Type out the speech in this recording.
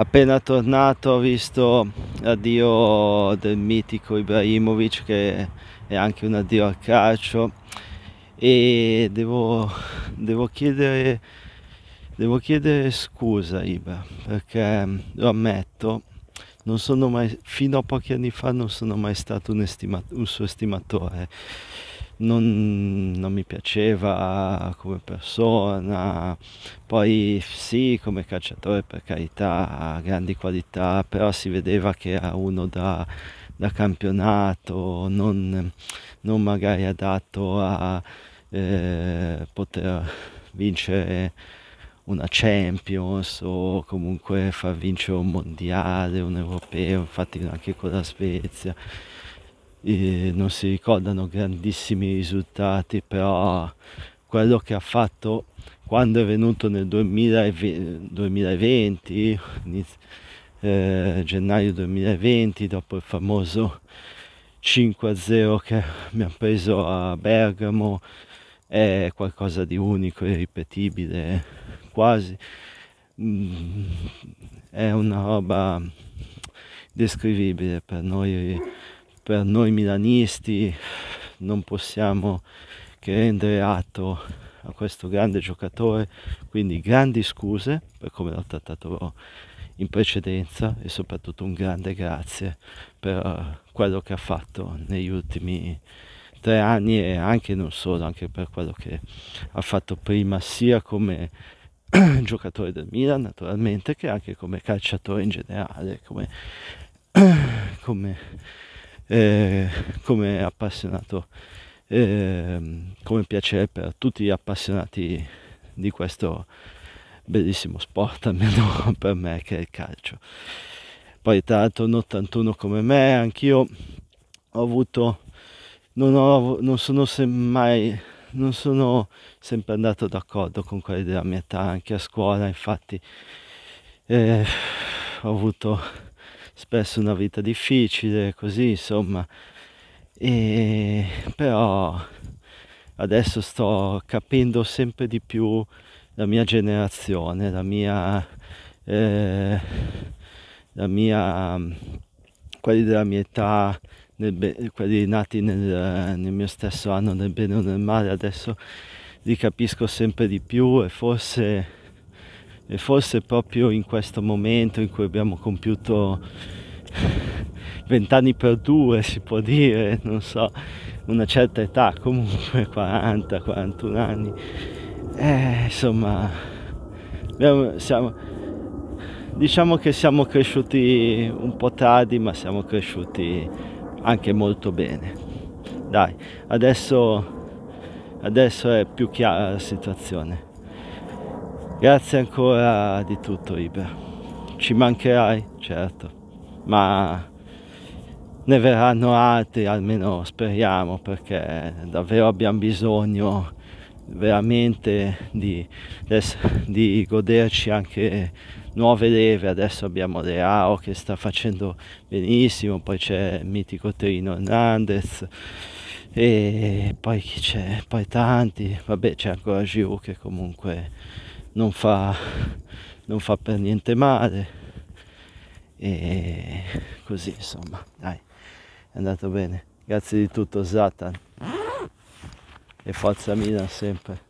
appena tornato ho visto l'addio del mitico Ibrahimovic che è anche un addio al calcio e devo, devo, chiedere, devo chiedere scusa Ibra perché lo ammetto mai, fino a pochi anni fa non sono mai stato un, un suo estimatore non, non mi piaceva come persona, poi sì come calciatore per carità grandi qualità, però si vedeva che era uno da, da campionato, non, non, magari adatto a eh, poter vincere una Champions o comunque far vincere un mondiale, un europeo, infatti anche con la Svezia eh, non si ricordano grandissimi risultati, però quello che ha fatto quando è venuto nel 2020, 2020 eh, gennaio 2020, dopo il famoso 5-0 che mi ha preso a Bergamo, è qualcosa di unico, e irripetibile, quasi. Mm, è una roba descrivibile per noi per noi milanisti non possiamo che rendere atto a questo grande giocatore, quindi grandi scuse per come l'ho trattato in precedenza e soprattutto un grande grazie per quello che ha fatto negli ultimi tre anni e anche non solo, anche per quello che ha fatto prima sia come giocatore del Milan naturalmente che anche come calciatore in generale, come, come eh, come appassionato, eh, come piacere per tutti gli appassionati di questo bellissimo sport, almeno per me che è il calcio. Poi tra l'altro un 81 come me, anch'io ho avuto, non, ho, non sono mai, non sono sempre andato d'accordo con quelli della mia età, anche a scuola infatti eh, ho avuto spesso una vita difficile, così insomma. E, però adesso sto capendo sempre di più la mia generazione, la mia, eh, la mia quelli della mia età, be- quelli nati nel, nel, mio stesso anno nel bene o nel male, adesso li capisco sempre di più e forse e forse proprio in questo momento in cui abbiamo compiuto vent'anni per due si può dire, non so, una certa età comunque, 40, 41 anni, eh, insomma, abbiamo, siamo, diciamo che siamo cresciuti un po' tardi ma siamo cresciuti anche molto bene. Dai, adesso, adesso è più chiara la situazione. Grazie ancora di tutto Iber. Ci mancherai, certo, ma ne verranno altri, almeno speriamo, perché davvero abbiamo bisogno veramente di, di goderci anche nuove leve. Adesso abbiamo Leao che sta facendo benissimo, poi c'è il mitico Trino Hernandez e poi chi c'è? Poi tanti, vabbè c'è ancora Giroud che comunque non fa, non fa per niente male e così insomma dai è andato bene grazie di tutto Zatan e forza Milan sempre